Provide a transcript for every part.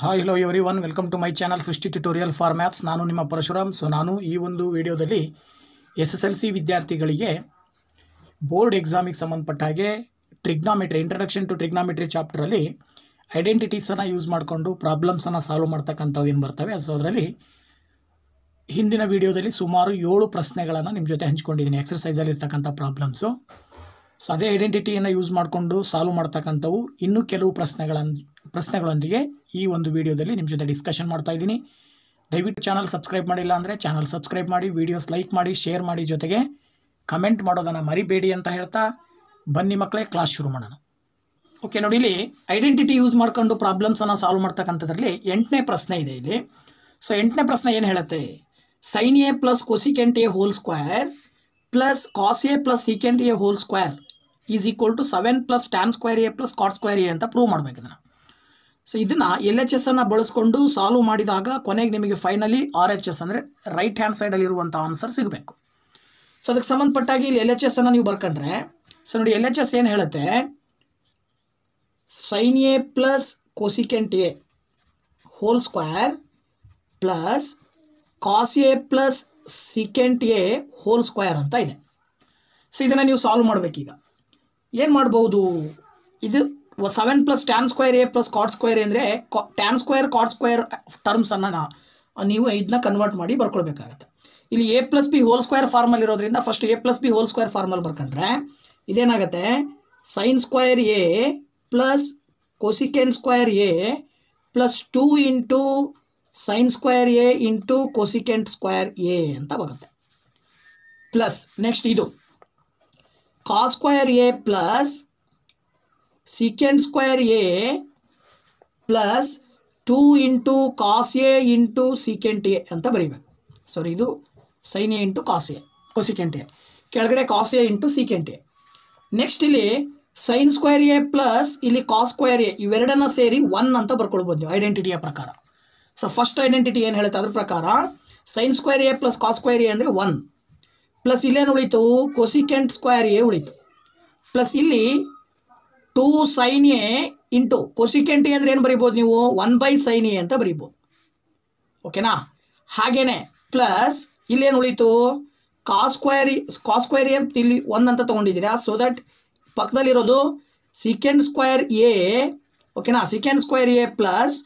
Hi hello everyone welcome to my channel Srishti tutorial for maths ನಾನು ನಿಮ್ಮ Parashuram so ನಾನು ಈ ಒಂದು ವಿಡಿಯೋದಲ್ಲಿ ಎಸ್ ಎಸ್ ಎಲ್ ಸಿ ವಿದ್ಯಾರ್ಥಿಗಳಿಗೆ ಬೋರ್ಡ್ ಎಕ್ಸಾಮಿಗೆ ಸಂಬಂಧಪಟ್ಟ ಹಾಗೆ ಟ್ರಿಗ್ನಾಮೆಟ್ರಿ ಇಂಟ್ರಡಕ್ಷನ್ ಟು ಟ್ರಿಗ್ನಾಮೆಟ್ರಿ ಚಾಪ್ಟರಲ್ಲಿ ಐಡೆಂಟಿಟೀಸನ್ನು ಯೂಸ್ ಮಾಡಿಕೊಂಡು ಪ್ರಾಬ್ಲಮ್ಸನ್ನು ಸಾಲ್ವ್ ಮಾಡ್ತಕ್ಕಂಥವು ಏನು ಬರ್ತವೆ ಸೊ ಅದರಲ್ಲಿ ಹಿಂದಿನ ವಿಡಿಯೋದಲ್ಲಿ ಸುಮಾರು ಏಳು ಪ್ರಶ್ನೆಗಳನ್ನು ನಿಮ್ಮ ಜೊತೆ ಹಂಚ್ಕೊಂಡಿದ್ದೀನಿ ಎಕ್ಸರ್ಸೈಸಲ್ಲಿ ಇರ್ತಕ್ಕಂಥ ಪ್ರಾಬ್ಲಮ್ಸು ಸೊ ಅದೇ ಐಡೆಂಟಿಟಿಯನ್ನು ಯೂಸ್ ಮಾಡಿಕೊಂಡು ಸಾಲ್ವ್ ಮಾಡ್ತಕ್ಕಂಥವು ಇನ್ನೂ ಕೆಲವು ಪ್ರಶ್ನೆಗಳನ್ನು ಪ್ರಶ್ನೆಗಳೊಂದಿಗೆ ಈ ಒಂದು ವಿಡಿಯೋದಲ್ಲಿ ನಿಮ್ಮ ಜೊತೆ ಡಿಸ್ಕಷನ್ ಮಾಡ್ತಾ ಇದ್ದೀನಿ ದಯವಿಟ್ಟು ಚಾನಲ್ ಸಬ್ಸ್ಕ್ರೈಬ್ ಮಾಡಿಲ್ಲ ಅಂದರೆ ಚಾನಲ್ ಸಬ್ಸ್ಕ್ರೈಬ್ ಮಾಡಿ ವೀಡಿಯೋಸ್ ಲೈಕ್ ಮಾಡಿ ಶೇರ್ ಮಾಡಿ ಜೊತೆಗೆ ಕಮೆಂಟ್ ಮಾಡೋದನ್ನು ಮರಿಬೇಡಿ ಅಂತ ಹೇಳ್ತಾ ಬನ್ನಿ ಮಕ್ಕಳೇ ಕ್ಲಾಸ್ ಶುರು ಮಾಡೋಣ ಓಕೆ ನೋಡಿ ಇಲ್ಲಿ ಐಡೆಂಟಿಟಿ ಯೂಸ್ ಮಾಡ್ಕೊಂಡು ಪ್ರಾಬ್ಲಮ್ಸನ್ನು ಸಾಲ್ವ್ ಮಾಡ್ತಕ್ಕಂಥದ್ರಲ್ಲಿ ಎಂಟನೇ ಪ್ರಶ್ನೆ ಇದೆ ಇಲ್ಲಿ ಸೊ ಎಂಟನೇ ಪ್ರಶ್ನೆ ಏನು ಹೇಳುತ್ತೆ sine A plus cosecant A whole square plus cos A plus secant A whole square is equal to seven plus tan square A plus cot square A ಅಂತ ಪ್ರೂವ್ ಮಾಡಬೇಕು ಇದನ್ನು ಸೊ ಇದನ್ನು ಎಲ್ ಎಚ್ ಎಸ್ ಅನ್ನು ಬಳಸ್ಕೊಂಡು solve ಮಾಡಿದಾಗ ಕೊನೆಗೆ ನಿಮಗೆ finally R H S ಅಂದರೆ ರೈಟ್ ಹ್ಯಾಂಡ್ ಸೈಡಲ್ಲಿ ಇರುವಂಥ ಆನ್ಸರ್ ಸಿಗಬೇಕು ಸೊ ಅದಕ್ಕೆ ಸಂಬಂಧಪಟ್ಟಾಗಿ ಇಲ್ಲಿ ಎಲ್ ಎಚ್ ಎಸ್ ಅನ್ನು ನೀವು ಬರ್ಕೊಂಡ್ರೆ ಸೊ ನೋಡಿ ಎಲ್ ಎಚ್ ಎಸ್ ಏನು ಹೇಳುತ್ತೆ sine A plus cosecant A whole square plus cos A plus secant A whole square ಅಂತ ಇದೆ ಸೊ ಇದನ್ನು ನೀವು ಸಾಲ್ವ್ ಮಾಡಬೇಕೀಗ ಏನು ಮಾಡ್ಬೋದು ಇದು seven plus tan square A plus cot square ಅಂದರೆ ಟ್ಯಾನ್ ಸ್ಕ್ವೇರ್ ಕಾಟ್ ಸ್ಕ್ವೇರ್ ಟರ್ಮ್ಸನ್ನು ನೀವು ಇದನ್ನ ಕನ್ವರ್ಟ್ ಮಾಡಿ ಬರ್ಕೊಳ್ಬೇಕಾಗತ್ತೆ ಇಲ್ಲಿ A plus B whole square formula ಇರೋದ್ರಿಂದ first A plus B whole square formula ಬರ್ಕೊಂಡ್ರೆ ಇದೇನಾಗುತ್ತೆ sine square A plus cosecant square A plus two into sine square A into cosecant square A ಅಂತ ಬರುತ್ತೆ plus next ಇದು cos square A plus secant square a plus 2 into cos a into secant a ಅಂತ ಬರೀಬೇಕು sorry ಇದು sine A into cos A cosecant A ಕೆಳಗಡೆ cos A into secant A next ಇಲ್ಲಿ sine square A plus ಇಲ್ಲಿ cos square A ಇವೆರಡನ್ನ ಸೇರಿ one ಅಂತ ಬರ್ಕೊಳ್ಬೋದು ನೀವು ಐಡೆಂಟಿಟಿಯ ಪ್ರಕಾರ ಸೊ ಫಸ್ಟ್ ಐಡೆಂಟಿಟಿ ಏನು ಹೇಳುತ್ತೆ ಅದ್ರ ಪ್ರಕಾರ sine square A plus cos square A ಅಂದರೆ ಒನ್ ಪ್ಲಸ್ ಇಲ್ಲೇನು ಉಳಿತು ಕೊಸಿಕೆಂಟ್ ಸ್ಕ್ವೇರ್ ಎ ಉಳಿತು ಪ್ಲಸ್ ಇಲ್ಲಿ two sine A into cosecant ಟಿ ಅಂದರೆ ಏನು ಬರಿಬೋದು ನೀವು ಒನ್ ಬೈ ಸೈನ್ ಎ ಅಂತ ಬರಿಬೋದು ಓಕೆನಾ ಹಾಗೇನೆ ಪ್ಲಸ್ ಇಲ್ಲೇನು ಉಳಿತು ಕಾಸ್ಕ್ವೈರ್ ಕಾಸ್ಕ್ವೈರ್ ಎ ಇಲ್ಲಿ ಒನ್ ಅಂತ ತೊಗೊಂಡಿದ್ದೀರಾ ಸೊ ದಟ್ ಪಕ್ಕದಲ್ಲಿರೋದು ಸಿಕೆಂಡ್ ಸ್ಕ್ವೈರ್ ಎ ಓಕೆನಾ secant square A plus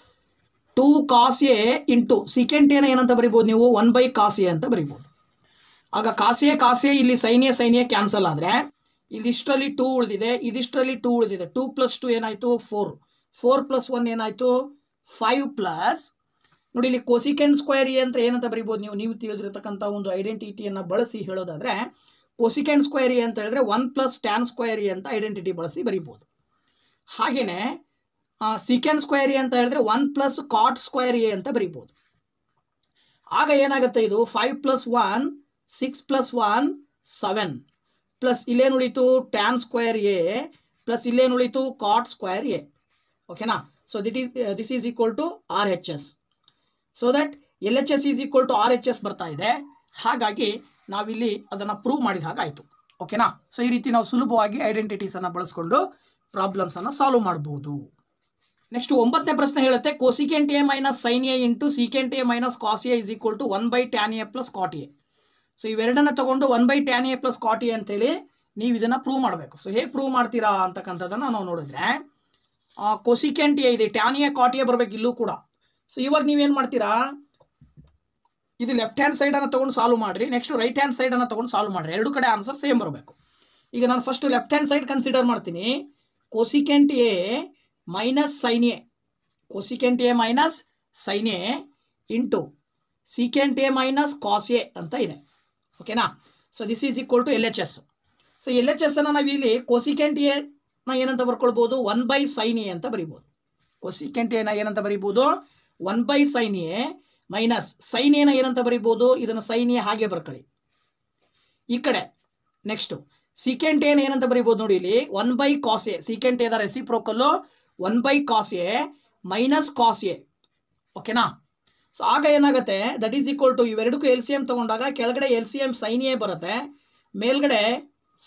two cos A into secant ಏನ ಏನಂತ ಬರಿಬೋದು ನೀವು ಒನ್ ಬೈ ಕಾಸ್ ಎ ಅಂತ ಬರಿಬೋದು ಆಗ ಕಾಸೆ ಕಾಸೆ ಇಲ್ಲಿ ಸೈನ್ಯ ಸೈನ್ಯ ಕ್ಯಾನ್ಸಲ್ ಆದರೆ ಇದಿಷ್ಟರಲ್ಲಿ ಟೂ ಉಳಿದಿದೆ ಇದಿಷ್ಟರಲ್ಲಿ ಟೂ ಉಳಿದಿದೆ ಟೂ ಪ್ಲಸ್ ಟು ಏನಾಯಿತು ಫೋರ್ ಫೋರ್ ಪ್ಲಸ್ ಒನ್ ಏನಾಯಿತು ಫೈವ್ ಪ್ಲಸ್ ನೋಡಿ ಇಲ್ಲಿ ಕೋಸಿಕೆನ್ ಸ್ಕ್ವೇರ್ ಎ ಅಂತ ಏನಂತ ಬರಿಬೋದು ನೀವು ನೀವು ತಿಳಿದಿರತಕ್ಕಂಥ ಒಂದು ಐಡೆಂಟಿಟಿಯನ್ನು ಬಳಸಿ ಹೇಳೋದಾದರೆ ಕೋಸಿಕೆನ್ ಸ್ಕ್ವೇರ್ ಎ ಅಂತ ಹೇಳಿದ್ರೆ one plus tan square A ಅಂತ ಐಡೆಂಟಿಟಿ ಬಳಸಿ ಬರಿಬೋದು ಹಾಗೆಯೇ ಸಿಕೆನ್ ಸ್ಕ್ವೇರ್ ಎ ಅಂತ ಹೇಳಿದ್ರೆ one plus cot square A ಅಂತ ಬರಿಬೋದು ಆಗ ಏನಾಗುತ್ತೆ ಇದು five plus one six plus one seven plus ಇಲ್ಲೇನು ಉಳಿತು ಟ್ಯಾನ್ ಸ್ಕ್ವೇರ್ ಎ ಪ್ಲಸ್ ಇಲ್ಲೇನು ಉಳಿತು ಕಾಟ್ ಸ್ಕ್ವೇರ್ ಎ ಓಕೆನಾ so that is this is equal to R H S so that L H S is equal to R H S ಬರ್ತಾ ಇದೆ ಹಾಗಾಗಿ ನಾವಿಲ್ಲಿ ಅದನ್ನು ಪ್ರೂವ್ ಮಾಡಿದ ಹಾಗಾಯಿತು ಓಕೆನಾ ಸೊ ಈ ರೀತಿ ನಾವು ಸುಲಭವಾಗಿ ಐಡೆಂಟಿಟೀಸನ್ನು ಬಳಸ್ಕೊಂಡು ಪ್ರಾಬ್ಲಮ್ಸನ್ನು ಸಾಲ್ವ್ ಮಾಡ್ಬೋದು ನೆಕ್ಸ್ಟ್ ಒಂಬತ್ತನೇ ಪ್ರಶ್ನೆ ಹೇಳುತ್ತೆ cosecant A minus sine A into secant A minus cos A is equal to one by tan A plus cot A so ಇವೆರಡನ್ನ ತಗೊಂಡು one by tan A plus cot A ಅಂತೇಳಿ ನೀವು ಇದನ್ನು prove ಮಾಡಬೇಕು so ಹೇಗೆ prove ಮಾಡ್ತೀರಾ ಅಂತಕ್ಕಂಥದ್ದನ್ನು ನಾವು ನೋಡಿದ್ರೆ ಕೊಸಿಕೆಂಟ್ ಎ ಇದೆ ಟ್ಯಾನ್ ಎ ಕಾಟಿಯ ಬರಬೇಕು ಇಲ್ಲೂ ಕೂಡ ಸೊ ಇವಾಗ ನೀವೇನು ಮಾಡ್ತೀರಾ ಇದು ಲೆಫ್ಟ್ ಹ್ಯಾಂಡ್ ಸೈಡನ್ನು ತೊಗೊಂಡು ಸಾಲ್ವ್ ಮಾಡ್ರಿ ನೆಕ್ಸ್ಟ್ ರೈಟ್ ಹ್ಯಾಂಡ್ ಸೈಡನ್ನು ತೊಗೊಂಡು ಸಾಲ್ವ್ ಮಾಡಿರಿ ಎರಡು ಕಡೆ ಆನ್ಸರ್ ಸೇಮ್ ಬರಬೇಕು ಈಗ ನಾನು first left hand side consider ಮಾಡ್ತೀನಿ cosecant A minus sine A cosecant A minus sine A into secant A minus cos A ಅಂತ ಇದೆ ಓಕೆನಾ so this is equal to L H S so L H S ಅನ್ನು ನಾವಿಲ್ಲಿ cosecant ಎನ ಏನಂತ ಬರ್ಕೊಳ್ಬೋದು one by sine A ಅಂತ ಬರಿಬೋದು ಕೋಸಿಕೆಂಟ್ ಎನ ಏನಂತ ಬರಿಬೋದು one by sine A minus sine ಎನ ಏನಂತ ಬರಿಬೋದು ಇದನ್ನು ಸೈನ್ ಎ ಹಾಗೆ ಬರ್ಕೊಳ್ಳಿ ಈ ಕಡೆ ನೆಕ್ಸ್ಟು ಸಿಕೆಂಟ್ ಎನ್ ಏನಂತ ಬರಿಬೋದು ನೋಡಿ ಇಲ್ಲಿ one by cos A secant ಎದ reciprocal one by cos A minus cos A ಓಕೆನಾ ಸೊ ಆಗ ಏನಾಗುತ್ತೆ ದಟ್ ಈಸ್ ಈಕ್ವಲ್ ಟು ಇವೆರಡಕ್ಕೂ ಎಲ್ ಸಿ ಎಮ್ ತೊಗೊಂಡಾಗ ಕೆಳಗಡೆ L C M sine A ಬರುತ್ತೆ ಮೇಲ್ಗಡೆ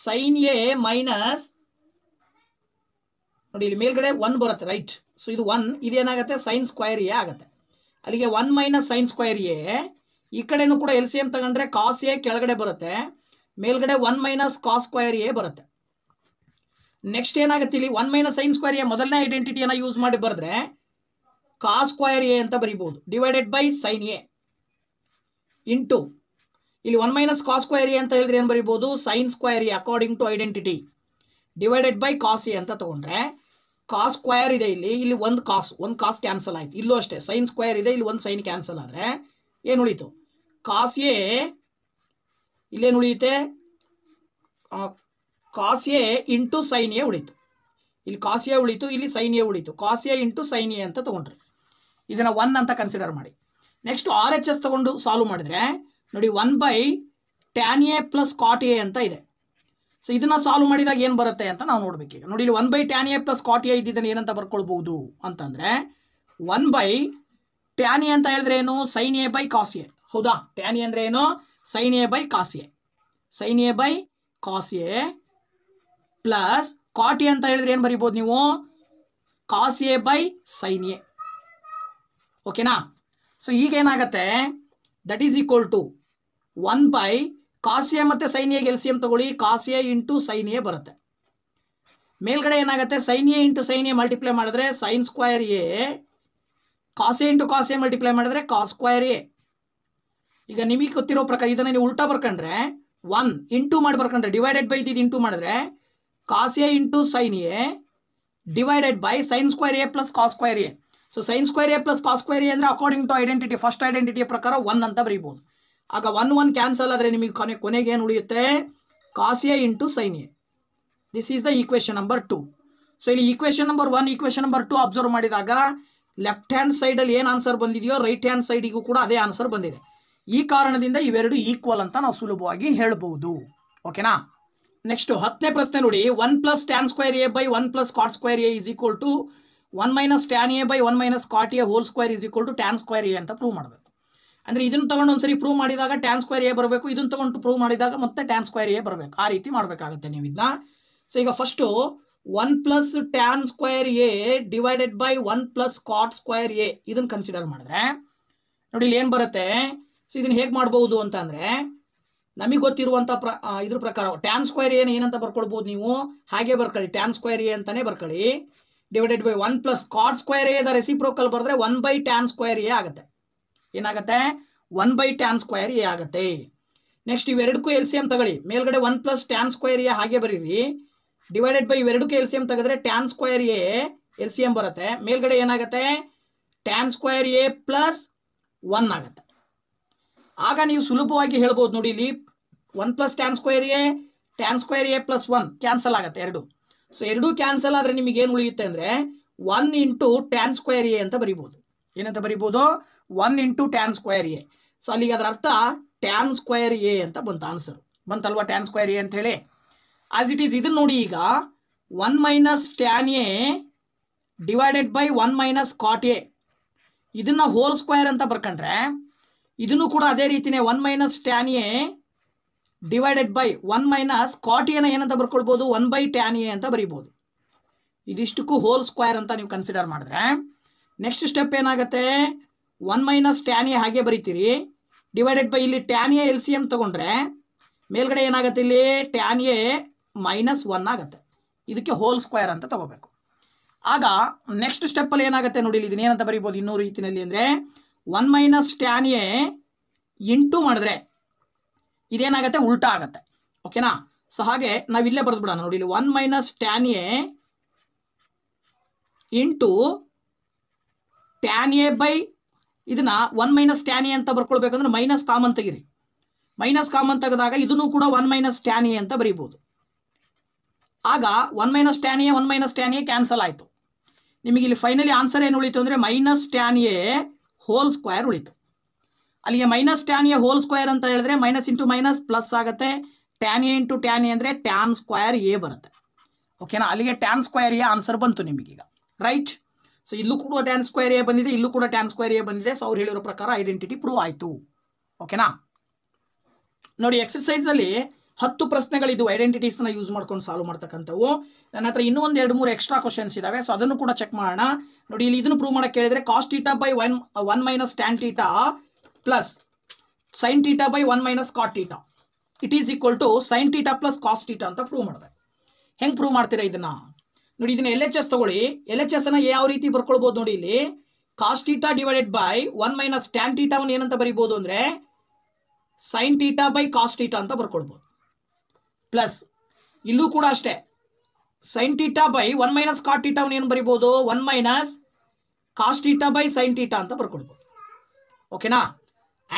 ಸೈನ್ ಎ ಮೈನಸ್ ನೋಡಿ ಇಲ್ಲಿ ಮೇಲ್ಗಡೆ ಒನ್ ಬರುತ್ತೆ ರೈಟ್ ಸೊ ಇದು ಒನ್ ಏನಾಗುತ್ತೆ ಸೈನ್ ಸ್ಕ್ವೈರ್ ಎ ಆಗುತ್ತೆ ಅಲ್ಲಿಗೆ one minus sine square A ಈ ಕಡೆನೂ ಕೂಡ ಎಲ್ ಸಿ ಎಮ್ ತಗೊಂಡ್ರೆ ಕಾಸ್ ಎ ಕೆಳಗಡೆ ಬರುತ್ತೆ ಮೇಲ್ಗಡೆ one minus cos square A ಬರುತ್ತೆ ನೆಕ್ಸ್ಟ್ ಏನಾಗುತ್ತೆ ಇಲ್ಲಿ one minus sine square A ಮೊದಲನೇ ಐಡೆಂಟಿಟಿಯನ್ನು ಯೂಸ್ ಮಾಡಿ ಬರೆದ್ರೆ ಕಾಸ್ ಸ್ಕ್ವಯರ್ ಎ ಅಂತ ಬರೀಬಹುದು divided by sine A into ಇಲ್ಲಿ one minus cos square A ಅಂತ ಹೇಳಿದ್ರೆ ಏನು ಬರೀಬೋದು sine square A according to identity divided by cos A ಅಂತ ತಗೊಂಡ್ರೆ ಕಾಸ್ ಸ್ಕ್ವಯರ್ ಇದೆ ಇಲ್ಲಿ ಇಲ್ಲಿ ಒಂದು ಕಾಸ್ ಒಂದು ಕಾಸ್ ಕ್ಯಾನ್ಸಲ್ ಆಯಿತು ಇಲ್ಲೂ ಅಷ್ಟೇ ಸೈನ್ ಸ್ಕ್ವಯರ್ ಇದೆ ಇಲ್ಲಿ ಒಂದು ಸೈನ್ ಕ್ಯಾನ್ಸಲ್ ಆದರೆ ಏನು ಉಳಿತು ಕಾಸ್ ಎ ಇಲ್ಲೇನು ಉಳಿಯುತ್ತೆ cos A into sine A ಉಳಿತು ಇಲ್ಲಿ ಕಾಸ್ ಎ ಉಳಿತು ಇಲ್ಲಿ ಸೈನ್ ಎ ಉಳಿತು cos A into sine A ಅಂತ ತಗೊಂಡ್ರೆ ಇದನ್ನು ಒನ್ ಅಂತ ಕನ್ಸಿಡರ್ ಮಾಡಿ ನೆಕ್ಸ್ಟ್ ಆರ್ ಎಚ್ ಎಸ್ ತಗೊಂಡು ಸಾಲ್ವ್ ಮಾಡಿದರೆ ನೋಡಿ one by tan A plus cot A ಅಂತ ಇದೆ ಸೊ ಇದನ್ನು ಸಾಲ್ವ್ ಮಾಡಿದಾಗ ಏನು ಬರುತ್ತೆ ಅಂತ ನಾವು ನೋಡಬೇಕೀಗ ನೋಡಿ ಇಲ್ಲಿ one by tan A plus cot A ಏನಂತ ಬರ್ಕೊಳ್ಬೋದು ಅಂತಂದರೆ ಒನ್ ಬೈ ಟ್ಯಾನ್ ಎ ಅಂತ ಹೇಳಿದ್ರೆ ಏನು sine A by cos A ಹೌದಾ ಟ್ಯಾನ್ ಎ ಅಂದರೆ ಏನು sine A by cos A sine A by cos A plus cot A ಅಂತ ಹೇಳಿದ್ರೆ ಏನು ಬರಿಬೋದು ನೀವು cos A by sine A ಓಕೆನಾ ಸೊ ಈಗ ಏನಾಗುತ್ತೆ that is equal to one by ಕಾಸಿಯ ಮತ್ತು ಸೈನ್ಯ ಎಲ್ಸಿಯಮ್ ತಗೊಳ್ಳಿ ಕಾಸಿಯ ಇಂಟು ಸೈನ್ಯ ಬರುತ್ತೆ ಮೇಲ್ಗಡೆ ಏನಾಗುತ್ತೆ ಸೈನ್ಯ ಇಂಟು ಸೈನ್ಯ ಮಲ್ಟಿಪ್ಲೈ ಮಾಡಿದ್ರೆ ಸೈನ್ ಸ್ಕ್ವಯರ್ ಎ ಕಾಸೆ ಇಂಟು ಕಾಸೆ ಮಲ್ಟಿಪ್ಲೈ ಮಾಡಿದ್ರೆ ಕಾಸ್ ಸ್ಕ್ವಯರ್ ಎ ಈಗ ನಿಮಗೆ ಗೊತ್ತಿರೋ ಪ್ರಕಾರ ಇದನ್ನು ನೀವು ಉಲ್ಟಾ ಬರ್ಕೊಂಡ್ರೆ ಒನ್ ಇಂಟು ಮಾಡಿ ಬರ್ಕೊಂಡ್ರೆ ಡಿವೈಡೆಡ್ ಬೈ ಇದು ಇಂಟು ಮಾಡಿದ್ರೆ ಕಾಸಿಯ into sine A divided by sine square A plus cos square A so sine square A plus cos square A ಅಂದರೆ ಅಕಾರ್ಡಿಂಗ್ ಟು ಐಡೆಂಟಿಟಿ ಫಸ್ಟ್ ಐಡೆಂಟಿಟಿಯ ಪ್ರಕಾರ ಒನ್ ಅಂತ ಬರೀಬೋದು ಆಗ ಒನ್ ಒನ್ ಕ್ಯಾನ್ಸಲ್ ಆದರೆ ನಿಮಗೆ ಕೊನೆ ಕೊನೆಗೆ ಏನು ಉಳಿಯುತ್ತೆ cos A into sine A this is the equation number two so ಇಲ್ಲಿ equation number one equation number two observe ಮಾಡಿದಾಗ ಲೆಫ್ಟ್ ಹ್ಯಾಂಡ್ ಸೈಡಲ್ಲಿ ಏನು ಆನ್ಸರ್ ಬಂದಿದೆಯೋ ರೈಟ್ ಹ್ಯಾಂಡ್ ಸೈಡಿಗೂ ಕೂಡ ಅದೇ ಆನ್ಸರ್ ಬಂದಿದೆ ಈ ಕಾರಣದಿಂದ ಇವೆರಡು ಈಕ್ವಲ್ ಅಂತ ನಾವು ಸುಲಭವಾಗಿ ಹೇಳ್ಬೋದು ಓಕೆನಾ ನೆಕ್ಸ್ಟ್ ಹತ್ತನೇ ಪ್ರಶ್ನೆ ನೋಡಿ one plus tan square A by one plus cot square A is equal to one minus tan A by one minus cot A whole square is equal to tan square A ಅಂತ prove ಮಾಡಬೇಕು ಅಂದರೆ ಇದನ್ನು ತೊಗೊಂಡು ಒಂದ್ಸರಿ prove ಮಾಡಿದಾಗ tan square A ಬರಬೇಕು ಇದನ್ನು ತೊಗೊಂಡು ಪ್ರೂವ್ ಮಾಡಿದಾಗ ಮತ್ತೆ ಟ್ಯಾನ್ ಸ್ಕ್ವೇರ್ ಎ ಬರಬೇಕು ಆ ರೀತಿ ಮಾಡಬೇಕಾಗುತ್ತೆ ನೀವು ಇದನ್ನ ಸೊ ಈಗ first one plus tan square A divided by one plus cot square A ಇದನ್ನು ಕನ್ಸಿಡರ್ ಮಾಡಿದ್ರೆ ನೋಡಿ ಇಲ್ಲಿ ಏನು ಬರುತ್ತೆ ಸೊ ಇದನ್ನು ಹೇಗೆ ಮಾಡ್ಬೋದು ಅಂತಂದರೆ ನಮಗೆ ಗೊತ್ತಿರುವಂಥ ಪ್ರ ಇದ್ರ ಪ್ರಕಾರ ಟ್ಯಾನ್ ಸ್ಕ್ವೈರ್ ಏನು ಏನಂತ ಬರ್ಕೊಳ್ಬೋದು ನೀವು ಹಾಗೆ ಬರ್ಕೊಳ್ಳಿ ಟ್ಯಾನ್ ಸ್ಕ್ವೇರ್ ಎ ಅಂತಲೇ ಬರ್ಕೊಳ್ಳಿ divided by one plus cot square ಎದ ರೆಸಿಪ್ರೋಕಲ್ ಬರೆದ್ರೆ one by tan square A ಆಗುತ್ತೆ ಏನಾಗುತ್ತೆ one by tan square A ಆಗುತ್ತೆ ನೆಕ್ಸ್ಟ್ ಇವೆರಡಕ್ಕೂ ಎಲ್ ಸಿ ಎಮ್ ತಗೊಳ್ಳಿ ಮೇಲ್ಗಡೆ one plus tan square A ಹಾಗೆ ಬರೀರಿ ಡಿವೈಡೆಡ್ ಬೈ ಇವೆರಡಕ್ಕೂ ಎಲ್ ಸಿ ಎಂ ತೆಗೆದ್ರೆ tan square A L C M ಬರುತ್ತೆ ಮೇಲ್ಗಡೆ ಏನಾಗುತ್ತೆ tan square A plus one ಆಗುತ್ತೆ ಆಗ ನೀವು ಸುಲಭವಾಗಿ ಹೇಳ್ಬೋದು ನೋಡಿ ಇಲ್ಲಿ one plus tan square A tan square A plus one cancel ಆಗುತ್ತೆ ಎರಡು ಸೊ ಎರಡೂ ಕ್ಯಾನ್ಸಲ್ ಆದರೆ ನಿಮಗೆ ಏನು ಉಳಿಯುತ್ತೆ ಅಂದರೆ one into tan square A ಅಂತ ಬರಿಬೋದು ಏನಂತ ಬರಿಬೋದು one into tan square A so ಅಲ್ಲಿಗೆ ಅದರ ಅರ್ಥ ಟ್ಯಾನ್ ಸ್ಕ್ವೇರ್ ಎ ಅಂತ ಬಂತು ಆನ್ಸರ್ ಬಂತಲ್ವಾ ಟ್ಯಾನ್ ಸ್ಕ್ವೇರ್ ಎ ಹೇಳಿ ಆಸ್ ಇಟ್ ಈಸ್ ಇದನ್ನು ನೋಡಿ ಈಗ one minus tan A divided by one minus cot A ಇದನ್ನು ಹೋಲ್ ಸ್ಕ್ವೇರ್ ಅಂತ ಬರ್ಕೊಂಡ್ರೆ ಇದನ್ನು ಕೂಡ ಅದೇ ರೀತಿಯೇ one minus tan A divided by one minus cot ಏನಂತ ಬರ್ಕೊಳ್ಬೋದು ಒನ್ ಬೈ ಟ್ಯಾನ್ ಎ ಅಂತ ಬರೀಬೋದು ಇದಿಷ್ಟಕ್ಕೂ ಹೋಲ್ ಸ್ಕ್ವೇರ್ ಅಂತ ನೀವು ಕನ್ಸಿಡರ್ ಮಾಡಿದ್ರೆ ನೆಕ್ಸ್ಟ್ ಸ್ಟೆಪ್ ಏನಾಗುತ್ತೆ ಒನ್ ಮೈನಸ್ ಟ್ಯಾನ್ ಎ ಹಾಗೆ ಬರೀತೀರಿ ಡಿವೈಡೆಡ್ ಬೈ ಇಲ್ಲಿ tan A L C M ತೊಗೊಂಡ್ರೆ ಮೇಲ್ಗಡೆ ಏನಾಗುತ್ತೆ ಇಲ್ಲಿ ಟ್ಯಾನ್ ಎ ಮೈನಸ್ ಒನ್ ಆಗುತ್ತೆ ಇದಕ್ಕೆ ಹೋಲ್ ಸ್ಕ್ವೇರ್ ಅಂತ ತಗೋಬೇಕು ಆಗ ನೆಕ್ಸ್ಟ್ ಸ್ಟೆಪ್ಪಲ್ಲಿ ಏನಾಗುತ್ತೆ ನೋಡಿ ಇಲ್ಲಿ ಇದನ್ನೇನಂತ ಬರೀಬೋದು ಇನ್ನೂರು ರೀತಿಯಲ್ಲಿ ಅಂದರೆ one minus tan A into ಮಾಡಿದ್ರೆ ಇದೇನಾಗುತ್ತೆ ಉಲ್ಟಾ ಆಗುತ್ತೆ ಓಕೆನಾ ಸೊ ಹಾಗೆ ನಾವು ಇಲ್ಲೇ ಬಿಡೋಣ ನೋಡಿ ಇಲ್ಲಿ one minus tan A into tan A by ಇದನ್ನ ಒನ್ ಮೈನಸ್ ಟ್ಯಾನ್ ಎ ಅಂತ ಬರ್ಕೊಳ್ಬೇಕಂದ್ರೆ ಮೈನಸ್ ಕಾಮನ್ ತೆಗಿರಿ ಮೈನಸ್ ಕಾಮನ್ ತೆಗೆದಾಗ ಇದನ್ನು ಕೂಡ ಒನ್ ಮೈನಸ್ ಟ್ಯಾನ್ ಎ ಅಂತ ಬರೀಬಹುದು ಆಗ one minus tan A one minus tan A cancel ಆಯಿತು ನಿಮಗೆ ಇಲ್ಲಿ ಫೈನಲಿ ಆನ್ಸರ್ ಏನು ಉಳಿತು ಅಂದರೆ minus tan A whole square ಉಳಿತು ಅಲ್ಲಿಗೆ minus tan A whole square ಅಂತ ಹೇಳಿದ್ರೆ ಮೈನಸ್ ಇಂಟು ಮೈನಸ್ ಪ್ಲಸ್ ಆಗುತ್ತೆ tan A into tan A ಅಂದರೆ ಟ್ಯಾನ್ ಸ್ಕ್ವೈರ್ ಎ ಬರುತ್ತೆ ಓಕೆನಾ ಅಲ್ಲಿಗೆ ಟ್ಯಾನ್ ಸ್ಕ್ವಯರ್ ಎ ಆನ್ಸರ್ ಬಂತು ನಿಮಗೀಗ ರೈಟ್ ಸೊ ಇಲ್ಲೂ ಕೂಡ ಟ್ಯಾನ್ ಸ್ಕ್ವೇರ್ ಎ ಬಂದಿದೆ ಇಲ್ಲೂ ಕೂಡ ಟ್ಯಾನ್ ಸ್ಕ್ವೇರ್ ಎ ಬಂದಿದೆ ಸೊ ಅವ್ರು ಹೇಳಿರೋ ಪ್ರಕಾರ ಐಡೆಂಟಿಟಿ ಪ್ರೂವ್ ಆಯಿತು ಓಕೆನಾ ನೋಡಿ ಎಕ್ಸಸೈಸಲ್ಲಿ ಹತ್ತು ಪ್ರಶ್ನೆಗಳಿದ್ದು ಐಡೆಂಟಿಟೀಸ್ನ ಯೂಸ್ ಮಾಡ್ಕೊಂಡು ಸಾಲ್ವ್ ಮಾಡ್ತಕ್ಕಂಥವು ನನ್ನ ಹತ್ರ ಇನ್ನೊಂದು ಎರಡು ಮೂರು ಎಕ್ಸ್ಟ್ರಾ ಕ್ವಶನ್ಸ್ ಇದ್ದಾವೆ ಸೊ ಅದನ್ನು ಕೂಡ ಚೆಕ್ ಮಾಡೋಣ ನೋಡಿ ಇಲ್ಲಿ ಇದನ್ನು ಪ್ರೂವ್ ಮಾಡೋಕ್ಕೆ ಕೇಳಿದರೆ cos theta by one one minus tan theta plus sin theta by 1 minus cot theta. It is equal to sin theta plus cos theta ಅಂತ ಪ್ರೂವ್ ಮಾಡಿದೆ ಹೆಂಗೆ ಪ್ರೂವ್ ಮಾಡ್ತೀರಾ ಇದನ್ನ ನೋಡಿ ಇದನ್ನ ಎಲ್ ಎಚ್ ಎಸ್ ತಗೊಳ್ಳಿ ಎಲ್ ಎಚ್ ಎಸ್ ಅನ್ನ ಯಾವ ರೀತಿ ಬರ್ಕೊಳ್ಬೋದು ನೋಡಿ ಇಲ್ಲಿ cos theta divided by one minus tan ಟೀಟಾವನ್ನು ಏನಂತ ಬರಿಬೋದು ಅಂದರೆ sine theta by cos theta ಅಂತ ಬರ್ಕೊಳ್ಬೋದು ಪ್ಲಸ್ ಇಲ್ಲೂ ಕೂಡ ಅಷ್ಟೇ sine theta by one minus cot ಏನು ಬರಿಬೋದು one minus cos theta by sine theta ಅಂತ ಬರ್ಕೊಳ್ಬೋದು ಓಕೆನಾ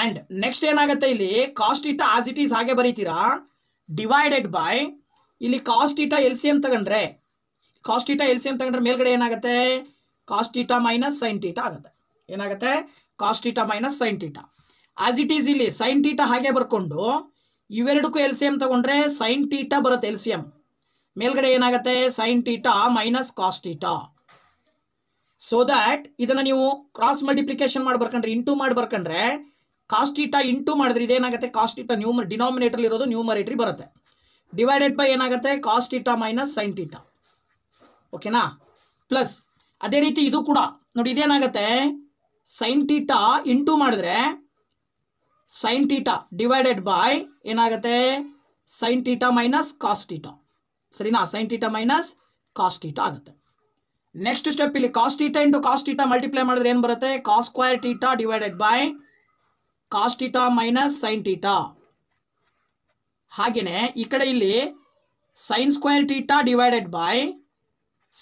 ಆ್ಯಂಡ್ ನೆಕ್ಸ್ಟ್ ಏನಾಗುತ್ತೆ ಇಲ್ಲಿ ಕಾಸ್ಟ್ ಇಟ ಆಸ್ ಇಟ್ ಈಸ್ ಹಾಗೆ ಬರೀತೀರಾ ಡಿವೈಡೆಡ್ ಬೈ ಇಲ್ಲಿ cos theta L C M ತಗೊಂಡ್ರೆ cos theta L C M ತಗೊಂಡ್ರೆ ಮೇಲ್ಗಡೆ ಏನಾಗುತ್ತೆ cos theta minus sine theta ಆಗುತ್ತೆ ಏನಾಗುತ್ತೆ cos theta minus sine theta as it is ಇಲ್ಲಿ ಸೈನ್ ಟೀಟ ಹಾಗೆ ಬರ್ಕೊಂಡು ಇವೆರಡಕ್ಕೂ ಎಲ್ ಸಿ ಎಮ್ ತಗೊಂಡ್ರೆ ಸೈನ್ ಟೀಟ ಬರುತ್ತೆ ಎಲ್ ಸಿ ಎಮ್ ಮೇಲ್ಗಡೆ ಏನಾಗುತ್ತೆ sine theta minus cos theta so that ಇದನ್ನು ನೀವು ಕ್ರಾಸ್ ಮಲ್ಟಿಪ್ಲಿಕೇಶನ್ ಮಾಡಿ ಬರ್ಕಂಡ್ರೆ ಇಂಟು ಮಾಡಿ ಬರ್ಕಂಡ್ರೆ ಕಾಸ್ಟಿಟಾ ಇಂಟು ಮಾಡಿದ್ರೆ ಇದೇನಾಗುತ್ತೆ ಕಾಸ್ಟಿಟಾ ನ್ಯೂಮರ್ ಡಿನಾಮಿನೇಟರ್ ಇರೋದು ನ್ಯೂಮರೇಟ್ರಿ ಬರುತ್ತೆ ಡಿವೈಡೆಡ್ ಬೈ ಏನಾಗುತ್ತೆ ಕಾಸ್ಟಿಟಾ ಮೈನಸ್ ಸೈನ್ಟೀಟಾ ಓಕೆನಾ ಪ್ಲಸ್ ಅದೇ ರೀತಿ ಇದು ಕೂಡ ನೋಡಿ ಇದೇನಾಗುತ್ತೆ ಸೈನ್ಟೀಟಾ ಇಂಟು ಮಾಡಿದ್ರೆ ಸೈನ್ಟೀಟಾ ಡಿವೈಡೆಡ್ ಬೈ ಏನಾಗುತ್ತೆ ಸೈನ್ಟೀಟಾ ಮೈನಸ್ ಕಾಸ್ಟೀಟಾ ಸರಿನಾ ಸೈನ್ಟೀಟಾ ಮೈನಸ್ ಕಾಸ್ಟೀಟಾ ಆಗುತ್ತೆ ನೆಕ್ಸ್ಟ್ ಸ್ಟೆಪ್ ಇಲ್ಲಿ ಕಾಸ್ಟೀಟಾ ಇಂಟು ಕಾಸ್ಟೀಟಾ ಮಲ್ಟಿಪ್ಲೈ ಮಾಡಿದ್ರೆ ಏನು ಬರುತ್ತೆ square theta divided by cos theta minus sine theta ಹಾಗೆಯೇ ಈ ಕಡೆ ಇಲ್ಲಿ sine square theta divided by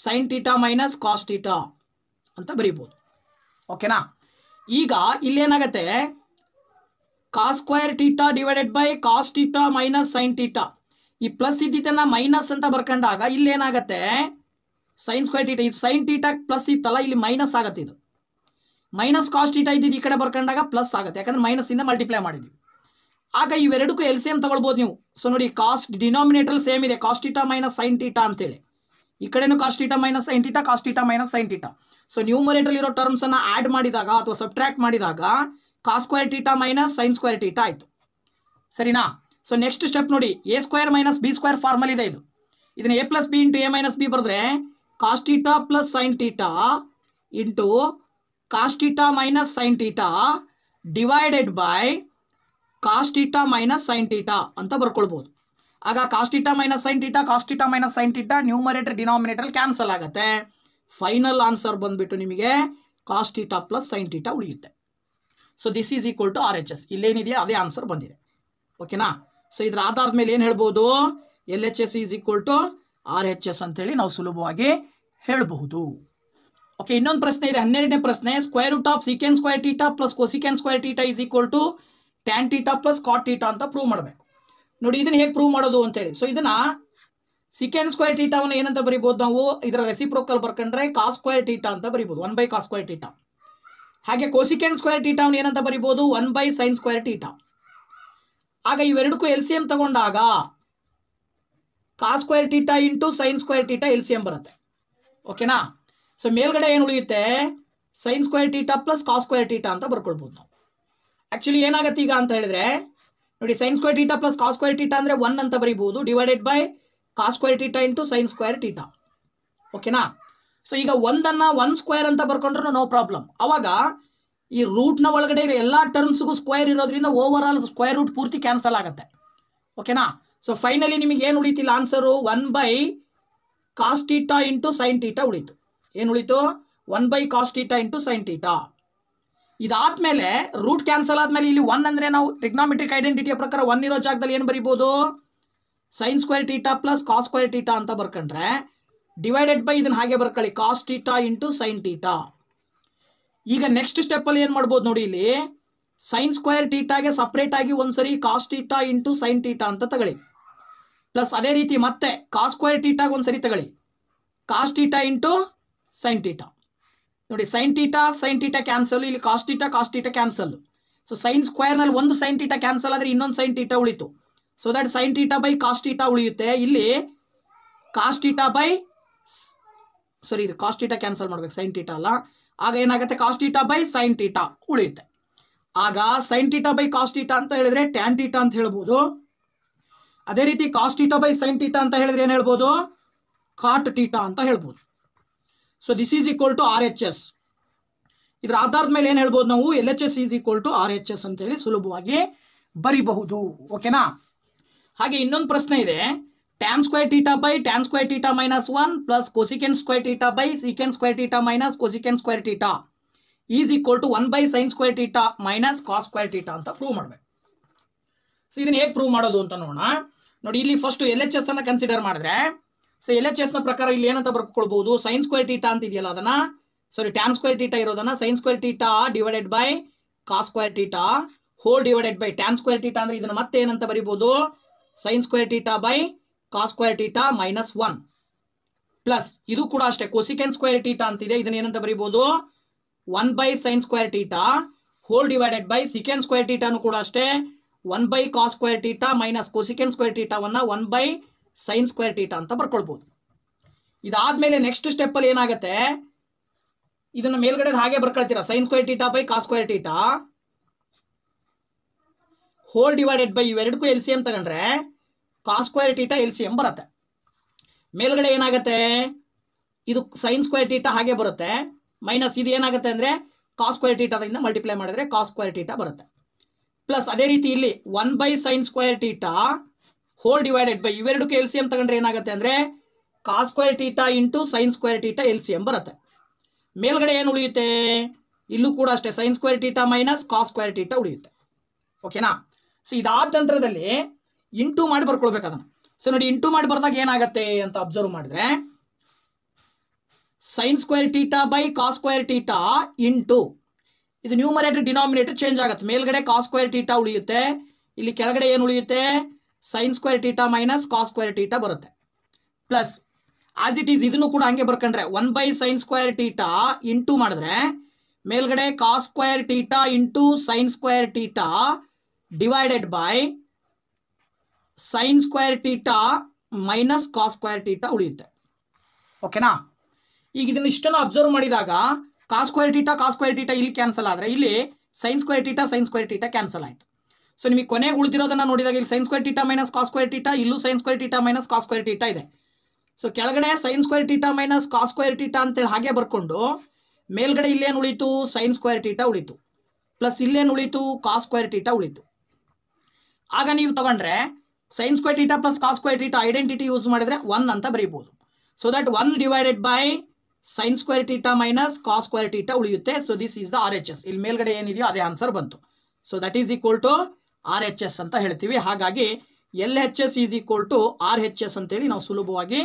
sine theta minus cos theta ಅಂತ ಬರೀಬೋದು ಓಕೆನಾ ಈಗ ಇಲ್ಲೇನಾಗತ್ತೆ cos square theta divided by cos theta minus sine theta ಈ ಪ್ಲಸ್ ಇದ್ದಿದ್ದನ್ನು ಮೈನಸ್ ಅಂತ ಬರ್ಕೊಂಡಾಗ ಇಲ್ಲೇನಾಗತ್ತೆ ಸೈನ್ ಸ್ಕ್ವೇರ್ ಟೀಟಾ ಇದು ಸೈನ್ ಟೀಟಾ ಪ್ಲಸ್ ಇತ್ತಲ್ಲ ಇಲ್ಲಿ ಮೈನಸ್ ಆಗತ್ತೆ ಇದು ಮೈನಸ್ ಕಾಸ್ಟ್ ಇಟ ಇದ್ದಿದ್ದು ಈ ಕಡೆ ಬರ್ಕೊಂಡಾಗ ಪ್ಲಸ್ ಆಗುತ್ತೆ ಯಾಕಂದ್ರೆ ಇಂದ ಮಲ್ಟಿಪ್ಲೈ ಮಾಡಿದ್ವಿ ಆಗ ಇವೆರಡಕ್ಕೂ ಎಲ್ ಸೇಮ್ ತಗೊಳ್ಬೋದು ನೀವು ಸೊ ನೋಡಿ ಕಾಸ್ಟ್ ಡಿನಾಮಿನೇಟರ್ ಸೇಮ್ ಇದೆ ಕಾಸ್ಟ್ ಮೈನಸ್ ಸೈನ್ ಟೀಟಾ ಅಂತೇಳಿ ಈ ಕಡೆಯೂ cos minus sine theta cos minus sine theta so numerator ಇರೋ ಟರ್ಮ್ಸ್ ಆ್ಯಡ್ ಆಡ್ ಮಾಡಿದಾಗ ಅಥವಾ ಸಬ್ಟ್ರಾಕ್ಟ್ ಮಾಡಿದಾಗ cos square theta minus sine square theta ಆಯಿತು ಸರಿನಾ ಸೊ ನೆಕ್ಸ್ಟ್ ಸ್ಟೆಪ್ ನೋಡಿ A square minus B square formula ಇದೆ ಇದು ಇದನ್ನ A plus B into A minus B ಬರೆದ್ರೆ cos plus sine theta into cos theta minus minus divided by cos theta minus sine theta ಅಂತ ಬರ್ಕೊಳ್ಬೋದು ಆಗ cos theta minus sine theta minus sine theta numerator denominator cancel ಆಗುತ್ತೆ final answer ಬಂದುಬಿಟ್ಟು ನಿಮಗೆ cos theta plus sine theta ಉಳಿಯುತ್ತೆ so this is equal to R H S ಇಲ್ಲೇನಿದೆಯೋ ಅದೇ answer ಬಂದಿದೆ ಓಕೆನಾ ಸೊ ಇದ್ರ ಆಧಾರದ ಮೇಲೆ ಏನು ಹೇಳ್ಬೋದು L H S is equal to R H S ಅಂತೇಳಿ ನಾವು ಸುಲಭವಾಗಿ ಹೇಳಬಹುದು ಓಕೆ ಇನ್ನೊಂದು ಪ್ರಶ್ನೆ ಇದೆ ಹನ್ನೆರಡನೇ ಪ್ರಶ್ನೆ square root of secant square theta plus cosecant square theta is equal to tan theta plus cot theta ಅಂತ ಪ್ರೂವ್ ಮಾಡಬೇಕು ನೋಡಿ ಇದನ್ನ ಹೇಗೆ ಪ್ರೂವ್ ಮಾಡೋದು ಅಂತ ಹೇಳಿ ಸೊ ಇದನ್ನ ಸಿಕೆನ್ ಸ್ಕ್ವೇರ್ ಟೀಟಾವನ್ನು ಏನಂತ ಬರಿಬೋದು ನಾವು ಇದರ ರೆಸಿಪ್ರೋಕಲ್ ಬರ್ಕೊಂಡ್ರೆ ಕಾಸ್ ಸ್ಕ್ವೇರ್ ಟೀಟಾ ಅಂತ ಬರಿಬೋದು one by cos square theta ಹಾಗೆ ಕೋಸಿಕೆನ್ ಸ್ಕ್ವೇರ್ ಟೀಟಾವನ್ನು ಏನಂತ ಬರಿಬೋದು one by sine square theta ಆಗ ಇವೆರಡಕ್ಕೂ ಎಲ್ ಸಿ ಎಂ ತಗೊಂಡಾಗ cos square theta into sine square theta L C M ಬರುತ್ತೆ ಓಕೆನಾ ಸೊ ಮೇಲ್ಗಡೆ ಏನು ಉಳಿಯುತ್ತೆ sine square theta plus cos square theta ಅಂತ ಬರ್ಕೊಳ್ಬೋದು ನಾವು ಆ್ಯಕ್ಚುಲಿ ಏನಾಗುತ್ತೆ ಈಗ ಅಂತ ಹೇಳಿದ್ರೆ ನೋಡಿ sine square theta plus cos square theta ಅಂದರೆ ಒನ್ ಅಂತ ಬರೀಬಹುದು divided by cos square theta into sine square theta ಓಕೆನಾ ಸೊ ಈಗ ಒಂದನ್ನು ಒನ್ ಸ್ಕ್ವೇರ್ ಅಂತ ಬರ್ಕೊಂಡ್ರೂ ನೋ ಪ್ರಾಬ್ಲಮ್ ಅವಾಗ ಈ ರೂಟ್ನ ಒಳಗಡೆ ಇರೋ ಎಲ್ಲ ಟರ್ಮ್ಸ್ಗೂ ಸ್ಕ್ವೇರ್ ಇರೋದ್ರಿಂದ ಓವರ್ ಆಲ್ ಸ್ಕ್ವೇರ್ ರೂಟ್ ಪೂರ್ತಿ ಕ್ಯಾನ್ಸಲ್ ಆಗುತ್ತೆ ಓಕೆನಾ ಸೊ ಫೈನಲಿ ನಿಮಗೆ ಏನು ಉಳಿತಿಲ್ಲ answer one by cos theta into sine theta ಉಳಿತು ಏನು ಉಳಿತು one by cos theta into sine theta ಇದಾದ್ಮೇಲೆ ರೂಟ್ ಕ್ಯಾನ್ಸಲ್ ಆದಮೇಲೆ ಇಲ್ಲಿ ಒನ್ ಅಂದರೆ ನಾವು ಟ್ರಿಗ್ನಾಮೆಟ್ರಿಕ್ ಐಡೆಂಟಿಟಿಯ ಪ್ರಕಾರ ಒನ್ ಇರೋ ಜಾಗದಲ್ಲಿ ಏನು ಬರಿಬೋದು sine square theta plus cos square theta ಅಂತ ಬರ್ಕೊಂಡ್ರೆ ಡಿವೈಡೆಡ್ ಬೈ ಇದನ್ನ ಹಾಗೆ ಬರ್ಕೊಳ್ಳಿ cos theta into sine theta ಈಗ ನೆಕ್ಸ್ಟ್ ಸ್ಟೆಪ್ಪಲ್ಲಿ ಏನು ಮಾಡ್ಬೋದು ನೋಡಿ ಇಲ್ಲಿ ಸೈನ್ ಸ್ಕ್ವೇರ್ ಟೀಟಾಗೆ ಸಪ್ರೇಟಾಗಿ ಒಂದ್ಸರಿ cos theta into sine theta ಅಂತ ತಗೊಳ್ಳಿ ಪ್ಲಸ್ ಅದೇ ರೀತಿ ಮತ್ತೆ ಕಾಸ್ ಸ್ಕ್ವೇರ್ ಟೀಟಾಗೆ ಒಂದ್ಸರಿ ತಗೊಳ್ಳಿ cos theta into sine theta ನೋಡಿ sine theta sine theta cancel ಇಲ್ಲಿ cos theta cos theta cancel so sine ಸ್ಕ್ವೇರ್ನಲ್ಲಿ ಒಂದು ಸೈನ್ ಟೀಟಾ ಕ್ಯಾನ್ಸಲ್ ಆದರೆ ಇನ್ನೊಂದು ಸೈನ್ ಟೀಟಾ ಉಳಿತು so that sine theta by cos theta ಉಳಿಯುತ್ತೆ ಇಲ್ಲಿ ಕಾಸ್ಟೀಟಾ ಬೈ ಸಾರಿ ಇದು ಕಾಸ್ಟೀಟಾ ಕ್ಯಾನ್ಸಲ್ ಮಾಡ್ಬೇಕು ಸೈನ್ ಟೀಟಾ ಅಲ್ಲ ಆಗ ಏನಾಗುತ್ತೆ ಕಾಸ್ಟೀಟಾ ಬೈ ಸೈನ್ ಟೀಟಾ ಉಳಿಯುತ್ತೆ ಆಗ ಸೈನ್ ಟೀಟಾ ಬೈ ಕಾಸ್ಟೀಟಾ ಅಂತ ಹೇಳಿದ್ರೆ ಟ್ಯಾನ್ ಟೀಟಾ ಅಂತ ಹೇಳ್ಬೋದು ಅದೇ ರೀತಿ ಕಾಸ್ಟೀಟಾ ಬೈ ಸೈನ್ ಟೀಟಾ ಅಂತ ಹೇಳಿದ್ರೆ ಏನು ಹೇಳ್ಬೋದು ಕಾಟ್ ಟೀಟಾ ಅಂತ ಹೇಳ್ಬೋದು so this is equal to R H S ಇದ್ರ ಆಧಾರದ ಮೇಲೆ ಏನು ಹೇಳ್ಬೋದು ನಾವು L H S is equal to R H S ಅಂತೇಳಿ ಸುಲಭವಾಗಿ ಬರಿಬಹುದು ಓಕೆನಾ ಹಾಗೆ ಇನ್ನೊಂದು ಪ್ರಶ್ನೆ ಇದೆ tan square theta by tan square theta minus one plus cosecant square theta by secant square theta minus cosecant square theta is equal to one by sine square theta minus cos square theta ಅಂತ prove ಮಾಡಬೇಕು so ಇದನ್ನ ಹೇಗೆ prove ಮಾಡೋದು ಅಂತ ನೋಡೋಣ ನೋಡಿ ಇಲ್ಲಿ first L H S ಅನ್ನು ಕನ್ಸಿಡರ್ ಮಾಡಿದ್ರೆ ಸೊ ಎಲ್ ಎಚ್ ನ ಪ್ರಕಾರ ಇಲ್ಲಿ ಏನಂತ ಬರ್ಕೊಳ್ಬಹುದು ಸೈನ್ಸ್ ಸ್ಕ್ವೇರ್ ಟೀಟಾ ಅಂತ ಇದೆಯಲ್ಲ ಅದನ್ನ ಸಾರಿ ಟ್ಯಾನ್ ಸ್ಕ್ವೇರ್ ಟೀಟಾ ಇರೋದನ್ನ sine square theta divided by cos square theta whole divided by tan square theta ಅಂದ್ರೆ ಇದನ್ನ ಮತ್ತೆ ಏನಂತ ಬರಿಬಹುದು sines square theta by cos square theta minus one plus ಇದು ಕೂಡ ಅಷ್ಟೇ ಕೊಸಿಕೆನ್ ಸ್ಕ್ವೇರ್ ಟೀಟಾ ಅಂತಿದೆ ಇದನ್ನ ಏನಂತ ಬರಿಬಹುದು one by sines square theta whole divided by secant square ಟೀಟಾನು ಕೂಡ ಅಷ್ಟೇ one by cos square theta minus cosecant square ಟೀಟಾವನ್ನ one by sine square theta ಅಂತ ಬರ್ಕೊಳ್ಬೋದು ಇದಾದಮೇಲೆ ನೆಕ್ಸ್ಟ್ ಸ್ಟೆಪ್ಪಲ್ಲಿ ಏನಾಗುತ್ತೆ ಇದನ್ನು ಮೇಲ್ಗಡೆ ಹಾಗೆ ಬರ್ಕೊಳ್ತೀರಾ sine square theta by cos square theta whole divided by ಇವೆರಡಕ್ಕೂ ಎಲ್ ಸಿ ಎಂ ತಗೊಂಡ್ರೆ cos square theta L C M ಬರುತ್ತೆ ಮೇಲ್ಗಡೆ ಏನಾಗುತ್ತೆ ಇದು ಸೈನ್ ಸ್ಕ್ವೇರ್ ಟೀಟಾ ಹಾಗೆ ಬರುತ್ತೆ ಮೈನಸ್ ಇದು ಏನಾಗುತ್ತೆ ಅಂದರೆ ಕಾ ಸ್ಕ್ವೇರ್ ಟೀಟಾದಿಂದ ಮಲ್ಟಿಪ್ಲೈ ಮಾಡಿದ್ರೆ ಕಾ ಸ್ಕ್ವೇರ್ ಟೀಟಾ ಬರುತ್ತೆ ಪ್ಲಸ್ ಅದೇ ರೀತಿ ಇಲ್ಲಿ one by sine square theta whole divided by ಇವೆರಡಕ್ಕೆ ಎಲ್ ಸಿ ಎಮ್ ತಗೊಂಡ್ರೆ ಏನಾಗುತ್ತೆ ಅಂದರೆ cos square theta into sine square theta L C M ಬರುತ್ತೆ ಮೇಲ್ಗಡೆ ಏನು ಉಳಿಯುತ್ತೆ ಇಲ್ಲೂ ಕೂಡ ಅಷ್ಟೇ sine square theta minus cos square theta ಉಳಿಯುತ್ತೆ ಓಕೆನಾ ಸೊ ಇದಾದ ನಂತರದಲ್ಲಿ ಇಂಟು ಮಾಡಿ ಬರ್ಕೊಳ್ಬೇಕು ಅದನ್ನು ಸೊ ನೋಡಿ ಇಂಟು ಮಾಡಿ ಬರ್ದಾಗ ಏನಾಗುತ್ತೆ ಅಂತ ಅಬ್ಸರ್ವ್ ಮಾಡಿದ್ರೆ sine square theta by cos square theta into ಇದು ನ್ಯೂಮರೇಟರ್ ಡಿನಾಮಿನೇಟರ್ ಚೇಂಜ್ ಆಗುತ್ತೆ ಮೇಲ್ಗಡೆ ಕಾಸ್ ಸ್ಕ್ವೇರ್ ಟೀಟಾ ಉಳಿಯುತ್ತೆ ಇಲ್ಲಿ ಕೆಳಗಡೆ ಏನು ಉಳಿಯುತ್ತೆ sine square theta minus cos square theta ಬರುತ್ತೆ ಪ್ಲಸ್ ಆಸ್ ಇಟ್ ಈಸ್ ಇದನ್ನು ಕೂಡ ಹಂಗೆ ಬರ್ಕೊಂಡ್ರೆ one by sine square theta into ಮಾಡಿದ್ರೆ ಮೇಲ್ಗಡೆ cos square theta into sine square theta divided by sine square theta minus cos square theta ಉಳಿಯುತ್ತೆ ಓಕೆನಾ ಈಗ ಇದನ್ನು ಇಷ್ಟನ್ನು ಅಬ್ಸರ್ವ್ ಮಾಡಿದಾಗ cos square theta cos square theta ಇಲ್ಲಿ ಕ್ಯಾನ್ಸಲ್ ಆದರೆ ಇಲ್ಲಿ sine square theta sine square theta cancel ಆಯಿತು ಸೊ ನಿಮಗೆ ಕೊನೆ ಉಳಿದಿರೋದನ್ನ ನೋಡಿದಾಗ ಇಲ್ಲಿ sines square theta minus cos square theta ಇಲ್ಲೂ sines square theta minus cos square theta ಇದೆ ಸೊ ಕೆಳಗಡೆ sines square theta minus cos square theta ಅಂತೇಳಿ ಹಾಗೆ ಬರ್ಕೊಂಡು ಮೇಲ್ಗಡೆ ಇಲ್ಲೇನು ಉಳಿತು ಸೈನ್ಸ್ ಸ್ಕ್ವೇರ್ ಟೀಟಾ ಉಳಿತು ಪ್ಲಸ್ ಇಲ್ಲೇನು ಉಳಿತು ಕಾಸ್ ಸ್ಕ್ವೇರ್ ಟೀಟಾ ಉಳಿತು ಆಗ ನೀವು ತಗೊಂಡ್ರೆ sines square theta plus cos square theta identity use ಮಾಡಿದ್ರೆ ಒನ್ ಅಂತ ಬರೀಬೋದು so that one divided by sines square theta minus cos square theta ಉಳಿಯುತ್ತೆ so this is the R H S ಇಲ್ಲಿ ಮೇಲ್ಗಡೆ ಏನಿದೆಯೋ ಅದೇ ಆನ್ಸರ್ ಬಂತು so that is equal to R H S ಅಂತ ಹೇಳ್ತೀವಿ ಹಾಗಾಗಿ L H S is equal to R H S ಅಂತೇಳಿ ನಾವು ಸುಲಭವಾಗಿ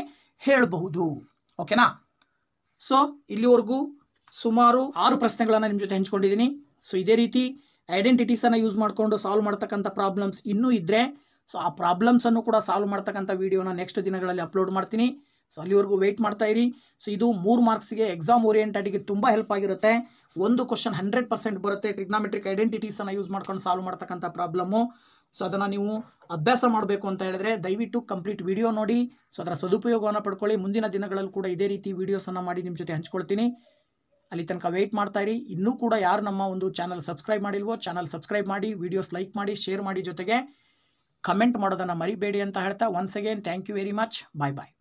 ಹೇಳಬಹುದು ಓಕೆನಾ ಸೊ ಇಲ್ಲಿವರೆಗೂ ಸುಮಾರು ಆರು ಪ್ರಶ್ನೆಗಳನ್ನು ನಿಮ್ಮ ಜೊತೆ ಹಂಚ್ಕೊಂಡಿದ್ದೀನಿ ಸೊ ಇದೇ ರೀತಿ ಐಡೆಂಟಿಟೀಸನ್ನು ಯೂಸ್ ಮಾಡಿಕೊಂಡು ಸಾಲ್ವ್ ಮಾಡ್ತಕ್ಕಂಥ ಪ್ರಾಬ್ಲಮ್ಸ್ ಇನ್ನೂ ಇದ್ದರೆ ಸೊ ಆ ಪ್ರಾಬ್ಲಮ್ಸನ್ನು ಕೂಡ ಸಾಲ್ವ್ ಮಾಡ್ತಕ್ಕಂಥ ವೀಡಿಯೋನ ನೆಕ್ಸ್ಟ್ ದಿನಗಳಲ್ಲಿ ಅಪ್ಲೋಡ್ ಮಾಡ್ತೀನಿ ಸೊ ಅಲ್ಲಿವರೆಗೂ ವೆಯ್ಟ್ ಮಾಡ್ತಾ ಇರಿ ಸೊ ಇದು ಮೂರು ಮಾರ್ಕ್ಸ್ಗೆ ಎಕ್ಸಾಮ್ ಓರಿಯೆಂಟಾಟಿಗೆ ತುಂಬ ಹೆಲ್ಪ್ ಆಗಿರುತ್ತೆ ಒಂದು ಕ್ವಶನ್ ಹಂಡ್ರೆಡ್ ಪರ್ಸೆಂಟ್ ಬರುತ್ತೆ ಟ್ರಿಗ್ನಾಮೆಟ್ರಿಕ್ ಐಡೆಂಟಿಟೀಸನ್ನು ಯೂಸ್ ಮಾಡ್ಕೊಂಡು ಸಾಲ್ವ್ ಮಾಡ್ತಕ್ಕಂಥ ಪ್ರಾಬ್ಲಮ್ಮು ಸೊ ಅದನ್ನು ನೀವು ಅಭ್ಯಾಸ ಮಾಡಬೇಕು ಅಂತ ಹೇಳಿದ್ರೆ ದಯವಿಟ್ಟು ಕಂಪ್ಲೀಟ್ ವಿಡಿಯೋ ನೋಡಿ ಸೊ ಅದರ ಸದುಪಯೋಗವನ್ನು ಪಡ್ಕೊಳ್ಳಿ ಮುಂದಿನ ದಿನಗಳಲ್ಲಿ ಕೂಡ ಇದೇ ರೀತಿ ವೀಡಿಯೋಸನ್ನು ಮಾಡಿ ನಿಮ್ಮ ಜೊತೆ ಹಂಚ್ಕೊಳ್ತೀನಿ ಅಲ್ಲಿ ತನಕ ವೆಯ್ಟ್ ಮಾಡ್ತಾ ಇರಿ ಇನ್ನೂ ಕೂಡ ಯಾರು ನಮ್ಮ ಒಂದು ಚಾನಲ್ ಸಬ್ಸ್ಕ್ರೈಬ್ ಮಾಡಿಲ್ವೋ ಚಾನಲ್ ಸಬ್ಸ್ಕ್ರೈಬ್ ಮಾಡಿ ವೀಡಿಯೋಸ್ ಲೈಕ್ ಮಾಡಿ ಶೇರ್ ಮಾಡಿ ಜೊತೆಗೆ ಕಮೆಂಟ್ ಮಾಡೋದನ್ನು ಮರಿಬೇಡಿ ಅಂತ ಹೇಳ್ತಾ once again thank you very much bye bye